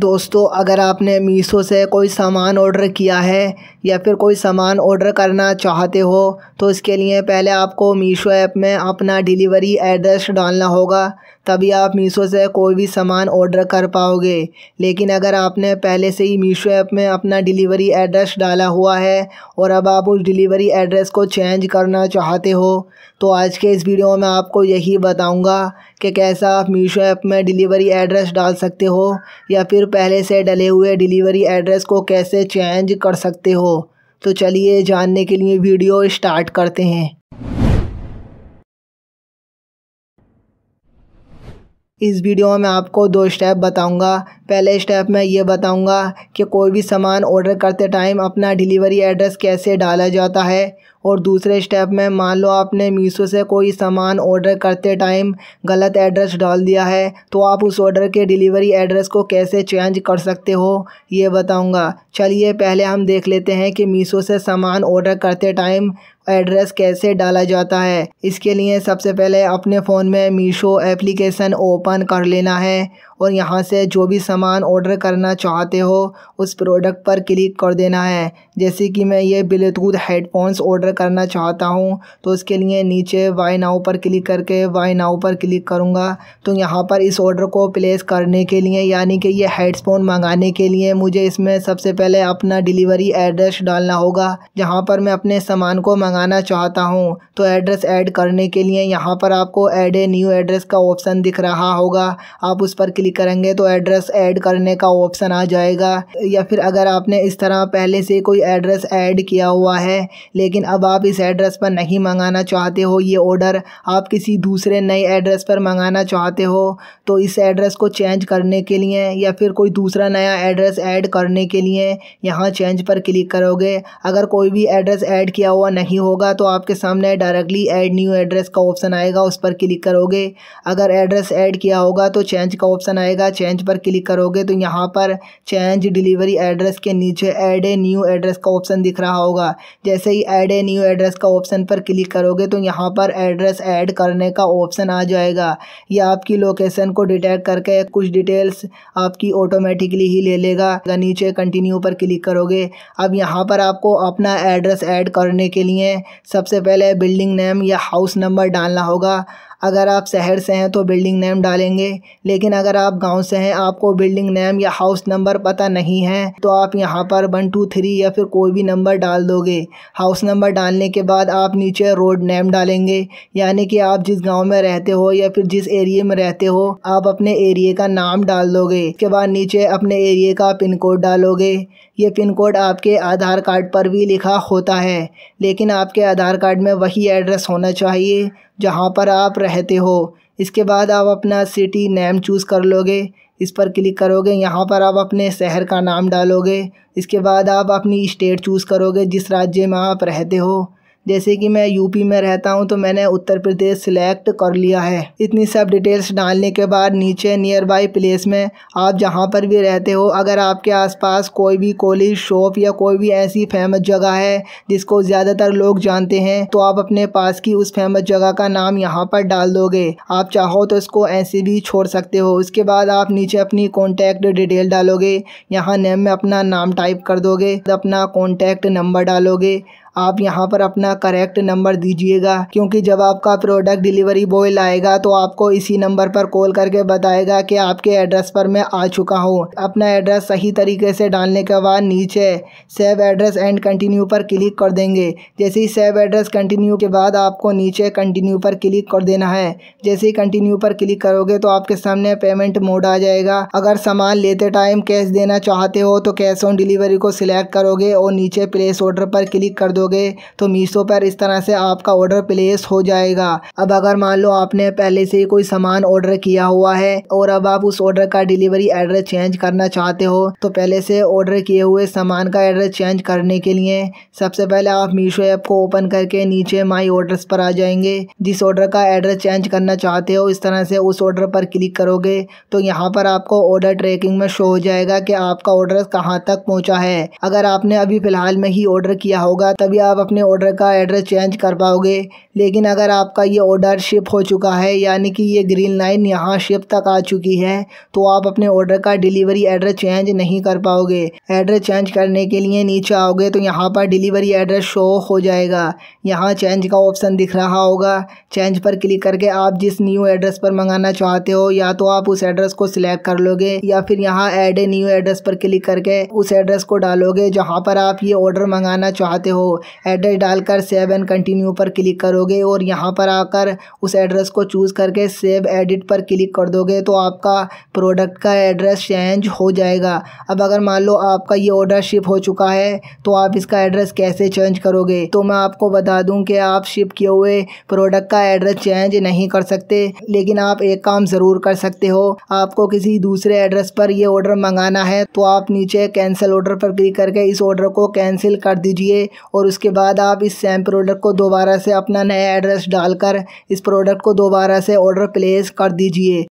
दोस्तों अगर आपने मीसो से कोई सामान ऑर्डर किया है या फिर कोई सामान ऑर्डर करना चाहते हो तो इसके लिए पहले आपको मीशो ऐप में अपना डिलीवरी एड्रेस डालना होगा तभी आप मीशो से कोई भी सामान ऑर्डर कर पाओगे लेकिन अगर आपने पहले से ही मीशो ऐप में अपना डिलीवरी एड्रेस डाला हुआ है और अब आप उस डिलीवरी एड्रेस को चेंज करना चाहते हो तो आज के इस वीडियो में आपको यही बताऊँगा कि कैसा आप मीशो ऐप में डिलीवरी एड्रेस डाल सकते हो या फिर पहले से डले हुए डिलीवरी एड्रेस को कैसे चेंज कर सकते हो तो चलिए जानने के लिए वीडियो स्टार्ट करते हैं इस वीडियो में मैं आपको दो स्टेप बताऊंगा पहले स्टेप में ये बताऊंगा कि कोई भी सामान ऑर्डर करते टाइम अपना डिलीवरी एड्रेस कैसे डाला जाता है और दूसरे स्टेप में मान लो आपने मीशो से कोई सामान ऑर्डर करते टाइम गलत एड्रेस डाल दिया है तो आप उस ऑर्डर के डिलीवरी एड्रेस को कैसे चेंज कर सकते हो ये बताऊँगा चलिए पहले हम देख लेते हैं कि मीशो से सामान ऑर्डर करते टाइम एड्रेस कैसे डाला जाता है इसके लिए सबसे पहले अपने फ़ोन में मीशो एप्लीकेशन ओपन कर लेना है और यहाँ से जो भी सामान ऑर्डर करना चाहते हो उस प्रोडक्ट पर क्लिक कर देना है जैसे कि मैं ये ब्लूटूथ हेडफोन्स ऑर्डर करना चाहता हूँ तो उसके लिए नीचे वाई नाउ पर क्लिक करके वाई नाउ पर क्लिक करूँगा तो यहाँ पर इस ऑर्डर को प्लेस करने के लिए यानी कि ये हेडफोन मंगाने के लिए मुझे इसमें सबसे पहले अपना डिलीवरी एड्रेस डालना होगा जहाँ पर मैं अपने सामान को मंगाना चाहता हूँ तो एड्रेस ऐड करने के लिए यहाँ पर आपको एड ए न्यू एड्रेस का ऑप्शन दिख रहा होगा आप उस पर क्लिक क्लिक करेंगे तो एड्रेस ऐड करने का ऑप्शन आ जाएगा या फिर अगर आपने इस तरह पहले से कोई एड्रेस ऐड किया हुआ है लेकिन अब आप इस एड्रेस पर नहीं मंगाना चाहते हो ये ऑर्डर आप किसी दूसरे नए एड्रेस पर मंगाना चाहते हो तो इस एड्रेस को चेंज करने के लिए या फिर कोई दूसरा नया एड्रेस ऐड करने के लिए यहाँ चेंज पर क्लिक करोगे अगर कोई भी एड्रेस ऐड किया हुआ नहीं होगा तो आपके सामने डायरेक्टली ऐड न्यू एड्रेस का ऑप्शन आएगा उस पर क्लिक करोगे अगर एड्रेस ऐड किया होगा तो चेंज का ऑप्शन ऑप्शन आएगा चेंज पर क्लिक करोगे तो यहाँ पर चेंज डिलीवरी एड्रेस के नीचे एड ए न्यू एड्रेस का ऑप्शन दिख रहा होगा जैसे ही एड ए न्यू एड्रेस का ऑप्शन पर क्लिक करोगे तो यहाँ पर एड्रेस ऐड करने का ऑप्शन आ जाएगा यह आपकी लोकेशन को डिटेक्ट करके कुछ डिटेल्स आपकी ऑटोमेटिकली ही ले लेगा नीचे कंटिन्यू पर क्लिक करोगे अब यहाँ पर आपको अपना एड्रेस ऐड करने के लिए सबसे पहले बिल्डिंग नेम या हाउस नंबर डालना होगा अगर आप शहर से हैं तो बिल्डिंग नेम डालेंगे लेकिन अगर आप गांव से हैं आपको बिल्डिंग नेम या हाउस नंबर पता नहीं है तो आप यहाँ पर वन टू थ्री या फिर कोई भी नंबर डाल दोगे हाउस नंबर डालने के बाद आप नीचे रोड नेम डालेंगे यानी कि आप जिस गाँव में रहते हो या फिर जिस एरिए में रहते हो आप अपने एरिए का नाम डाल दोगे उसके बाद नीचे अपने एरिए का पिन कोड डालोगे ये पिन कोड आपके आधार कार्ड पर भी लिखा होता है लेकिन आपके आधार कार्ड में वही एड्रेस होना चाहिए जहाँ पर आप रहते हो इसके बाद आप अपना सिटी नेम चूज़ कर लोगे इस पर क्लिक करोगे यहाँ पर आप अपने शहर का नाम डालोगे इसके बाद आप अपनी स्टेट चूज़ करोगे जिस राज्य में आप रहते हो जैसे कि मैं यूपी में रहता हूँ तो मैंने उत्तर प्रदेश सिलेक्ट कर लिया है इतनी सब डिटेल्स डालने के बाद नीचे नियर बाई प्लेस में आप जहाँ पर भी रहते हो अगर आपके आसपास कोई भी कॉलेज शॉप या कोई भी ऐसी फेमस जगह है जिसको ज़्यादातर लोग जानते हैं तो आप अपने पास की उस फेमस जगह का नाम यहाँ पर डाल दोगे आप चाहो तो इसको ऐसे भी छोड़ सकते हो उसके बाद आप नीचे अपनी कॉन्टैक्ट डिटेल डालोगे यहाँ नेम में अपना नाम टाइप कर दोगे अपना कॉन्टैक्ट नंबर डालोगे आप यहाँ पर अपना करेक्ट नंबर दीजिएगा क्योंकि जब आपका प्रोडक्ट डिलीवरी बॉय लाएगा तो आपको इसी नंबर पर कॉल करके बताएगा कि आपके एड्रेस पर मैं आ चुका हूँ अपना एड्रेस सही तरीके से डालने के बाद नीचे सेव एड्रेस एंड कंटिन्यू पर क्लिक कर देंगे जैसे ही सेव एड्रेस कंटिन्यू के बाद आपको नीचे कंटिन्यू पर क्लिक कर देना है जैसे ही कंटिन्यू पर क्लिक करोगे तो आपके सामने पेमेंट मोड आ जाएगा अगर सामान लेते टाइम कैश देना चाहते हो तो कैश ऑन डिलीवरी को सिलेक्ट करोगे और नीचे प्लेस ऑर्डर पर क्लिक कर दोगे करोगे तो मीशो पर इस तरह से आपका ऑर्डर प्लेस हो जाएगा अब अगर मान लो आपने पहले से कोई सामान ऑर्डर किया हुआ है और अब आप उस ऑर्डर का डिलीवरी एड्रेस चेंज करना चाहते हो तो पहले से ऑर्डर किए हुए सामान का एड्रेस चेंज करने के लिए सबसे पहले आप मीशो ऐप को ओपन करके नीचे माई ऑर्डर्स पर आ जाएंगे जिस ऑर्डर का एड्रेस चेंज करना चाहते हो इस तरह से उस ऑर्डर पर क्लिक करोगे तो यहाँ पर आपको ऑर्डर ट्रैकिंग में शो हो जाएगा कि आपका ऑर्डर कहाँ तक पहुँचा है अगर आपने अभी फ़िलहाल में ही ऑर्डर किया होगा तब तभी आप अपने ऑर्डर का एड्रेस चेंज कर पाओगे लेकिन अगर आपका ये ऑर्डर शिप हो चुका है यानी कि ये ग्रीन लाइन यहाँ शिप तक आ चुकी है तो आप अपने ऑर्डर का डिलीवरी एड्रेस चेंज नहीं कर पाओगे एड्रेस चेंज करने के लिए नीचे आओगे तो यहाँ पर डिलीवरी एड्रेस शो हो जाएगा यहाँ चेंज का ऑप्शन दिख रहा होगा चेंज पर क्लिक करके आप जिस न्यू एड्रेस पर मंगाना चाहते हो या तो आप उस एड्रेस को सिलेक्ट कर लोगे या फिर यहाँ एड ए न्यू एड्रेस पर क्लिक करके उस एड्रेस को डालोगे जहाँ पर आप ये ऑर्डर मंगाना चाहते हो एड्रेस डालकर सेव एंड कंटिन्यू पर क्लिक करोगे और यहाँ पर आकर उस एड्रेस को चूज़ करके सेव एडिट पर क्लिक कर दोगे तो आपका प्रोडक्ट का एड्रेस चेंज हो जाएगा अब अगर मान लो आपका ये ऑर्डर शिप हो चुका है तो आप इसका एड्रेस कैसे चेंज करोगे तो मैं आपको बता दूँ कि आप शिप किए हुए प्रोडक्ट का एड्रेस चेंज नहीं कर सकते लेकिन आप एक काम ज़रूर कर सकते हो आपको किसी दूसरे एड्रेस पर यह ऑर्डर मंगाना है तो आप नीचे कैंसिल ऑर्डर पर क्लिक करके इस ऑर्डर को कैंसिल कर दीजिए और उसके बाद आप इस सेम प्रोडक्ट को दोबारा से अपना नया एड्रेस डालकर इस प्रोडक्ट को दोबारा से ऑर्डर प्लेस कर दीजिए